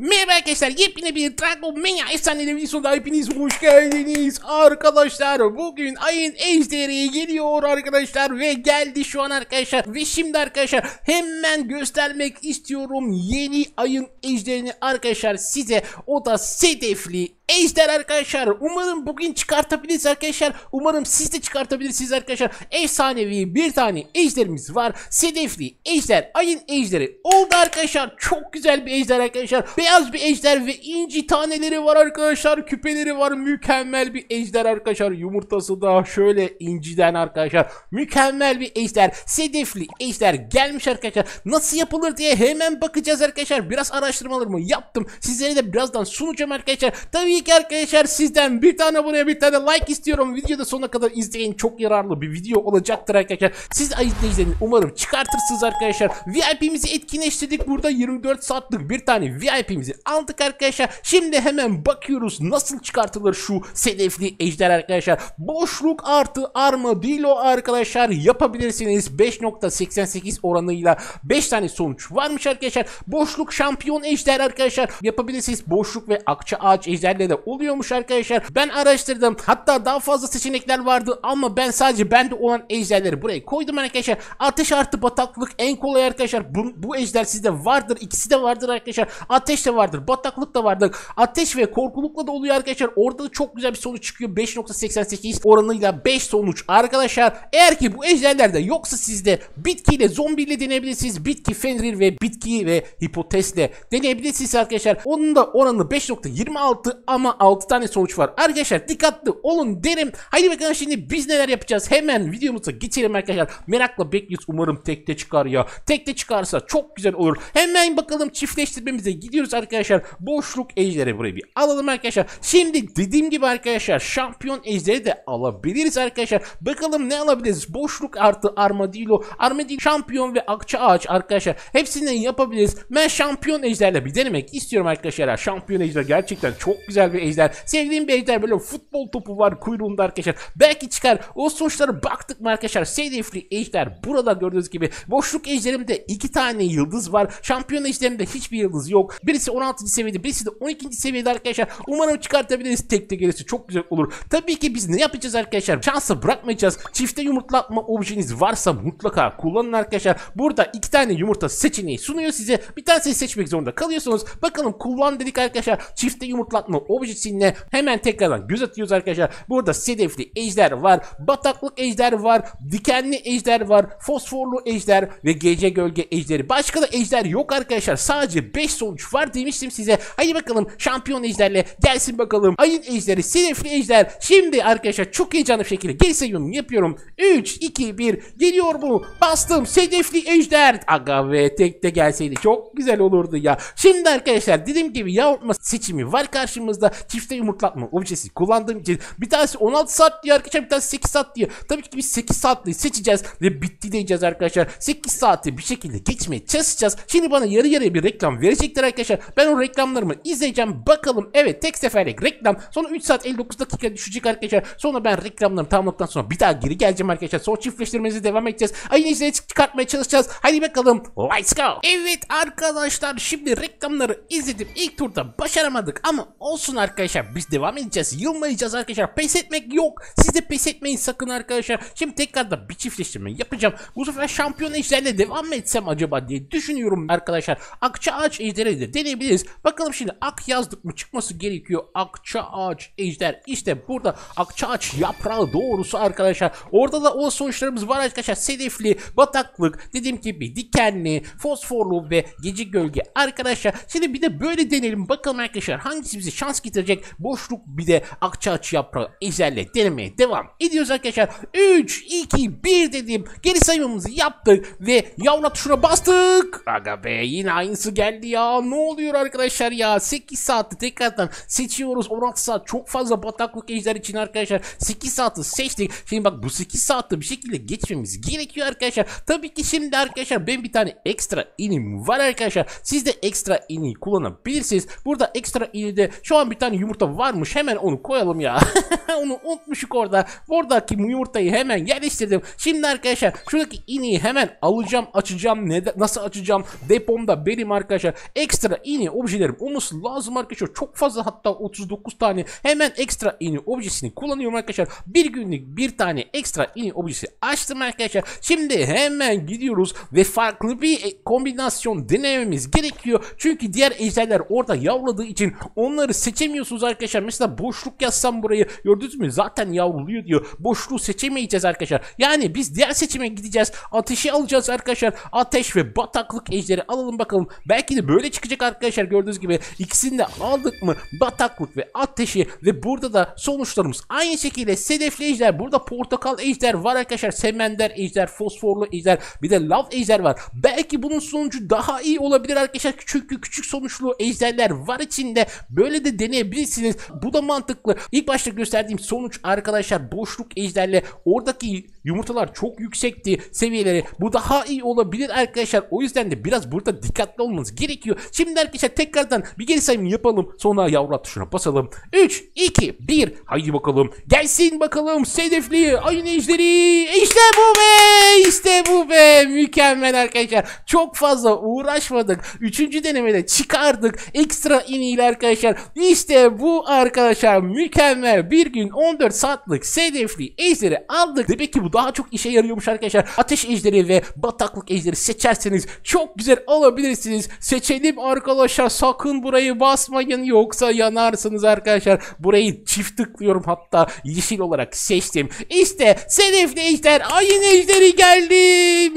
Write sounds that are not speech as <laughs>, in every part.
Merhaba arkadaşlar yepyeni bir Dragon Mania efsaneleri videosunda hepiniz hoş geldiniz arkadaşlar. Bugün ayın ejderi geliyor arkadaşlar ve geldi şu an arkadaşlar. Ve şimdi arkadaşlar hemen göstermek istiyorum yeni ayın ejderini arkadaşlar size. O da Sedefli Ejder arkadaşlar. Umarım bugün çıkartabiliriz arkadaşlar. Umarım siz de çıkartabilirsiniz arkadaşlar. Efsanevi bir tane ejderimiz var. Sedefli ejder. Ayın ejderi oldu arkadaşlar. Çok güzel bir ejder arkadaşlar. Beyaz bir ejder ve inci taneleri var arkadaşlar. Küpeleri var. Mükemmel bir ejder arkadaşlar. Yumurtası da şöyle inciden arkadaşlar. Mükemmel bir ejder. Sedefli ejder gelmiş arkadaşlar. Nasıl yapılır diye hemen bakacağız arkadaşlar. Biraz araştırmalarımı yaptım. Sizlere de birazdan sunacağım arkadaşlar. Tabii Şimdilik arkadaşlar sizden bir tane buraya bir tane like istiyorum. Videoda sonuna kadar izleyin. Çok yararlı bir video olacaktır arkadaşlar. Siz izleyin umarım çıkartırsınız arkadaşlar. VIP'mizi etkinleştirdik. Burada 24 saatlik bir tane VIP'mizi aldık arkadaşlar. Şimdi hemen bakıyoruz nasıl çıkartılır şu sedefli ejder arkadaşlar. Boşluk artı armadillo arkadaşlar yapabilirsiniz. 5.88 oranıyla 5 tane sonuç varmış arkadaşlar. Boşluk şampiyon ejder arkadaşlar yapabilirsiniz. Boşluk ve akça ağaç ejderleri de oluyormuş arkadaşlar. Ben araştırdım. Hatta daha fazla seçenekler vardı ama ben sadece bende olan ejderleri buraya koydum arkadaşlar. Ateş artı bataklık en kolay arkadaşlar. Bu, bu ejder sizde vardır. İkisi de vardır arkadaşlar. Ateş de vardır. Bataklık da vardır. Ateş ve korkulukla da oluyor arkadaşlar. Orada da çok güzel bir sonuç çıkıyor. 5.88 oranıyla 5 sonuç arkadaşlar. Eğer ki bu ejderler de yoksa sizde bitkiyle zombiyle deneyebilirsiniz. Bitki Fenrir ve bitki ve hipotesle deneyebilirsiniz arkadaşlar. Onun da oranı 5.26 ama 6 tane sonuç var. Arkadaşlar dikkatli olun derim. Haydi bakalım şimdi biz neler yapacağız? Hemen videomuza geçelim arkadaşlar. Merakla bekliyoruz. Umarım tekte çıkar ya. Tekte çıkarsa çok güzel olur. Hemen bakalım çiftleştirmemize gidiyoruz arkadaşlar. Boşluk ejderi burayı bir alalım arkadaşlar. Şimdi dediğim gibi arkadaşlar şampiyon ejderi de alabiliriz arkadaşlar. Bakalım ne alabiliriz? Boşluk artı armadillo. Armadillo şampiyon ve akça ağaç arkadaşlar. Hepsinden yapabiliriz. Ben şampiyon ejderle bir denemek istiyorum arkadaşlar. Şampiyon ejder gerçekten çok güzel güzel bir ejder. Sevdiğim bir ejder böyle futbol topu var kuyruğunda arkadaşlar. Belki çıkar. O sonuçlara baktık mı arkadaşlar? Sedefli ejder burada gördüğünüz gibi. Boşluk ejderimde iki tane yıldız var. Şampiyon ejderimde hiçbir yıldız yok. Birisi 16. seviyede birisi de 12. seviyede arkadaşlar. Umarım çıkartabiliriz tek de gerisi çok güzel olur. Tabii ki biz ne yapacağız arkadaşlar? Şansı bırakmayacağız. Çifte yumurtlatma objeniz varsa mutlaka kullanın arkadaşlar. Burada iki tane yumurta seçeneği sunuyor size. Bir tanesini seçmek zorunda kalıyorsunuz. Bakalım kullan dedik arkadaşlar. Çifte yumurtlatma objesine hemen tekrardan göz atıyoruz arkadaşlar. Burada sedefli ejder var, bataklık ejder var, dikenli ejder var, fosforlu ejder ve gece gölge ejderi. Başka da ejder yok arkadaşlar. Sadece 5 sonuç var demiştim size. Hadi bakalım şampiyon ejderle gelsin bakalım. Ayın ejderi, sedefli ejder. Şimdi arkadaşlar çok heyecanlı bir şekilde geri sayıyorum yapıyorum. 3, 2, 1 geliyor bu. Bastım sedefli ejder. Aga ve tek de gelseydi çok güzel olurdu ya. Şimdi arkadaşlar dediğim gibi yavrma seçimi var karşımızda baktığınızda çifte yumurtlatma objesi kullandığım için bir tanesi 16 saat diye arkadaşlar bir tanesi 8 saat diye. Tabii ki biz 8 saatliği seçeceğiz ve bitti diyeceğiz arkadaşlar. 8 saati bir şekilde geçmeye çalışacağız. Şimdi bana yarı yarıya bir reklam verecekler arkadaşlar. Ben o reklamlarımı izleyeceğim. Bakalım evet tek seferlik reklam. Sonra 3 saat 59 dakika düşecek arkadaşlar. Sonra ben reklamlarımı tamamladıktan sonra bir daha geri geleceğim arkadaşlar. Sonra çiftleştirmenizi devam edeceğiz. Ayın izleyici çıkartmaya çalışacağız. Hadi bakalım. Let's go. Evet arkadaşlar şimdi reklamları izledim. İlk turda başaramadık ama olsun olsun arkadaşlar. Biz devam edeceğiz. Yılmayacağız arkadaşlar. Pes etmek yok. Siz de pes etmeyin sakın arkadaşlar. Şimdi tekrar da bir çiftleştirme yapacağım. Bu sefer şampiyon ejderle devam mı etsem acaba diye düşünüyorum arkadaşlar. Akça ağaç ejderi de deneyebiliriz. Bakalım şimdi ak yazdık mı çıkması gerekiyor. Akça ağaç ejder. İşte burada akça ağaç yaprağı doğrusu arkadaşlar. Orada da o sonuçlarımız var arkadaşlar. Sedefli, bataklık, dediğim gibi dikenli, fosforlu ve gece gölge arkadaşlar. Şimdi bir de böyle deneyelim. Bakalım arkadaşlar hangisi bize şans Gidecek boşluk bir de akça aç yaprağı ezerle denemeye devam ediyoruz arkadaşlar. 3, 2, 1 dediğim geri sayımımızı yaptık ve yavrat şuna bastık. Aga be yine aynısı geldi ya. Ne oluyor arkadaşlar ya? 8 saatte tekrardan seçiyoruz. 16 saat çok fazla bataklık ejder için arkadaşlar. 8 saati seçtik. Şimdi bak bu 8 saatte bir şekilde geçmemiz gerekiyor arkadaşlar. Tabii ki şimdi arkadaşlar ben bir tane ekstra inim var arkadaşlar. Siz de ekstra ini kullanabilirsiniz. Burada ekstra inide şu an bir tane yumurta varmış. Hemen onu koyalım ya. <laughs> onu unutmuşuk orada. Buradaki yumurtayı hemen yerleştirdim. Şimdi arkadaşlar şuradaki ini hemen alacağım açacağım ne nasıl açacağım depomda benim arkadaşlar ekstra ini objelerim olması lazım arkadaşlar çok fazla hatta 39 tane hemen ekstra ini objesini kullanıyorum arkadaşlar bir günlük bir tane ekstra ini objesi açtım arkadaşlar şimdi hemen gidiyoruz ve farklı bir e, kombinasyon denememiz gerekiyor çünkü diğer ejderler orada yavruladığı için onları seçemiyorsunuz arkadaşlar mesela boşluk yazsam burayı gördünüz mü zaten yavruluyor diyor boşluğu seçemeyeceğiz arkadaşlar yani biz Diğer seçime gideceğiz. Ateşi alacağız arkadaşlar. Ateş ve bataklık ejderi alalım bakalım. Belki de böyle çıkacak arkadaşlar gördüğünüz gibi. ikisini de aldık mı bataklık ve ateşi ve burada da sonuçlarımız aynı şekilde sedefli ejder. Burada portakal ejder var arkadaşlar. Semender ejder, fosforlu ejder bir de lav ejder var. Belki bunun sonucu daha iyi olabilir arkadaşlar. Çünkü küçük sonuçlu ejderler var içinde. Böyle de deneyebilirsiniz. Bu da mantıklı. İlk başta gösterdiğim sonuç arkadaşlar boşluk ejderle oradaki yumurtalar çok çok yüksekti seviyeleri. Bu daha iyi olabilir arkadaşlar. O yüzden de biraz burada dikkatli olmanız gerekiyor. Şimdi arkadaşlar tekrardan bir geri sayım yapalım. Sonra yavru tuşuna basalım. 3, 2, 1. Haydi bakalım. Gelsin bakalım. Sedefli ayın ejderi. İşte bu be. İşte bu be. Mükemmel arkadaşlar. Çok fazla uğraşmadık. Üçüncü denemede çıkardık. Ekstra iniyle arkadaşlar. İşte bu arkadaşlar. Mükemmel. Bir gün 14 saatlik sedefli ejderi aldık. Demek ki bu daha çok işe işe yarıyormuş arkadaşlar. Ateş ejderi ve bataklık ejderi seçerseniz çok güzel alabilirsiniz. Seçelim arkadaşlar. Sakın burayı basmayın yoksa yanarsınız arkadaşlar. Burayı çift tıklıyorum hatta yeşil olarak seçtim. İşte Sedefli ejder ayın ejderi geldi.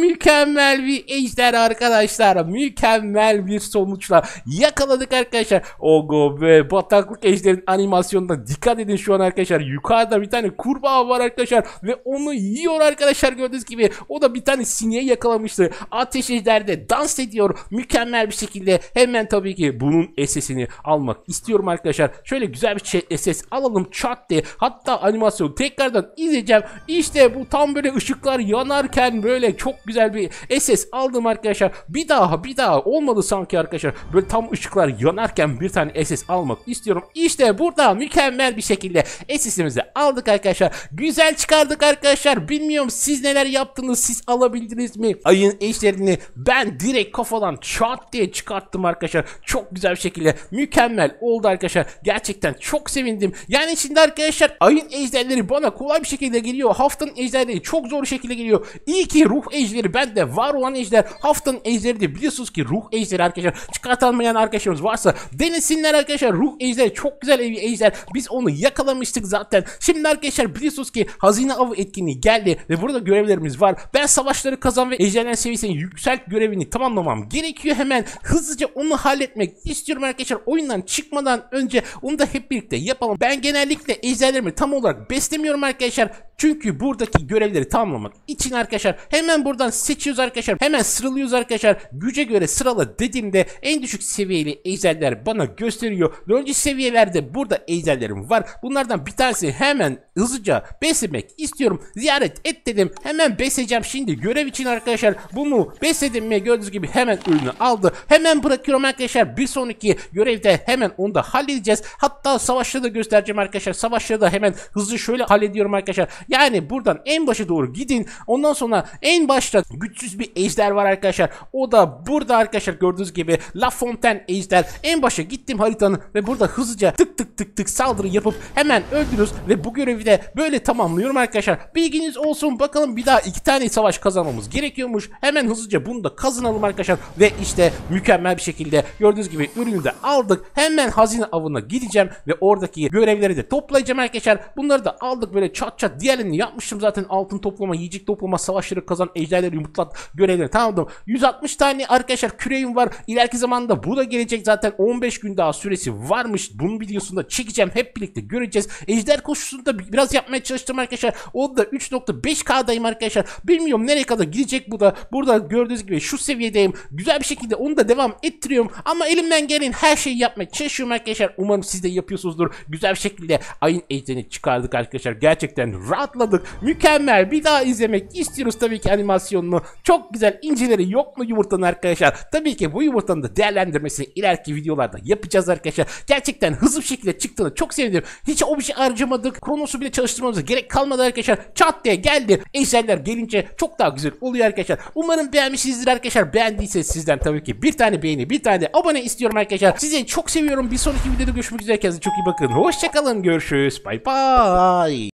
Mükemmel bir ejder arkadaşlar. Mükemmel bir sonuçla yakaladık arkadaşlar. Ogo ve bataklık ejderin animasyonuna dikkat edin şu an arkadaşlar. Yukarıda bir tane kurbağa var arkadaşlar ve onu yiyor arkadaşlar arkadaşlar gördüğünüz gibi o da bir tane sineği yakalamıştı. Ateş ederde dans ediyor mükemmel bir şekilde. Hemen tabii ki bunun SS'ini almak istiyorum arkadaşlar. Şöyle güzel bir chat SS alalım çat diye. Hatta animasyon tekrardan izleyeceğim. İşte bu tam böyle ışıklar yanarken böyle çok güzel bir SS aldım arkadaşlar. Bir daha bir daha olmadı sanki arkadaşlar. Böyle tam ışıklar yanarken bir tane SS almak istiyorum. İşte burada mükemmel bir şekilde SS'imizi aldık arkadaşlar. Güzel çıkardık arkadaşlar. Bilmiyorum siz siz neler yaptınız? Siz alabildiniz mi? Ayın eşlerini ben direkt kafadan çat diye çıkarttım arkadaşlar. Çok güzel bir şekilde mükemmel oldu arkadaşlar. Gerçekten çok sevindim. Yani şimdi arkadaşlar ayın ejderleri bana kolay bir şekilde geliyor. Haftanın ejderleri çok zor şekilde geliyor. İyi ki ruh ejderi bende var olan ejder. Haftanın ejderi de biliyorsunuz ki ruh ejderi arkadaşlar. Çıkartamayan arkadaşlarımız varsa denesinler arkadaşlar. Ruh ejderi çok güzel bir ejder. Biz onu yakalamıştık zaten. Şimdi arkadaşlar biliyorsunuz ki hazine avı etkinliği geldi ve burada görevlerimiz var. Ben savaşları kazan ve ejderler seviyesini yükselt görevini tamamlamam gerekiyor hemen. Hızlıca onu halletmek istiyorum arkadaşlar. Oyundan çıkmadan önce onu da hep birlikte yapalım. Ben genellikle ejderlerimi tam olarak beslemiyorum arkadaşlar. Çünkü buradaki görevleri tamamlamak için arkadaşlar hemen buradan seçiyoruz arkadaşlar. Hemen sıralıyoruz arkadaşlar. Güce göre sırala dediğimde en düşük seviyeli ejderler bana gösteriyor. Dördüncü seviyelerde burada ejderlerim var. Bunlardan bir tanesi hemen hızlıca beslemek istiyorum. Ziyaret et dedim. Hemen besleyeceğim şimdi görev için arkadaşlar. Bunu besledim mi gördüğünüz gibi hemen ürünü aldı. Hemen bırakıyorum arkadaşlar. Bir sonraki görevde hemen onu da halledeceğiz. Hatta savaşta da göstereceğim arkadaşlar. Savaşta da hemen hızlı şöyle hallediyorum arkadaşlar. Yani buradan en başa doğru gidin. Ondan sonra en başta güçsüz bir ejder var arkadaşlar. O da burada arkadaşlar gördüğünüz gibi La Fontaine ejder. En başa gittim haritanın ve burada hızlıca tık tık tık tık saldırı yapıp hemen öldünüz ve bu görevi de böyle tamamlıyorum arkadaşlar. Bilginiz olsun bakalım bakalım bir daha iki tane savaş kazanmamız gerekiyormuş. Hemen hızlıca bunu da kazanalım arkadaşlar. Ve işte mükemmel bir şekilde gördüğünüz gibi ürünü de aldık. Hemen hazine avına gideceğim ve oradaki görevleri de toplayacağım arkadaşlar. Bunları da aldık böyle çat çat diğerini yapmıştım zaten altın toplama, yiyecek toplama, savaşları kazan, ejderleri yumurtlat görevleri tamamladım. 160 tane arkadaşlar küreğim var. İleriki zamanda bu da gelecek zaten 15 gün daha süresi varmış. Bunun videosunda çekeceğim hep birlikte göreceğiz. Ejder koşusunda biraz yapmaya çalıştım arkadaşlar. O da 3.5K'da aşağıdayım arkadaşlar. Bilmiyorum nereye kadar gidecek bu da. Burada gördüğünüz gibi şu seviyedeyim. Güzel bir şekilde onu da devam ettiriyorum. Ama elimden gelen her şeyi yapmaya çalışıyorum arkadaşlar. Umarım siz de yapıyorsunuzdur. Güzel bir şekilde ayın ejdeni çıkardık arkadaşlar. Gerçekten rahatladık. Mükemmel. Bir daha izlemek istiyoruz tabii ki animasyonunu. Çok güzel incileri yok mu yumurtanın arkadaşlar. Tabii ki bu yumurtanın da değerlendirmesini ileriki videolarda yapacağız arkadaşlar. Gerçekten hızlı bir şekilde çıktığını çok sevindim. Hiç o bir şey harcamadık. Kronos'u bile çalıştırmamıza gerek kalmadı arkadaşlar. Çat diye geldi. E Değişenler gelince çok daha güzel oluyor arkadaşlar. Umarım beğenmişsinizdir arkadaşlar. Beğendiyseniz sizden tabii ki bir tane beğeni bir tane abone istiyorum arkadaşlar. Sizi çok seviyorum. Bir sonraki videoda görüşmek üzere. Kendinize çok iyi bakın. Hoşçakalın. Görüşürüz. Bay bay.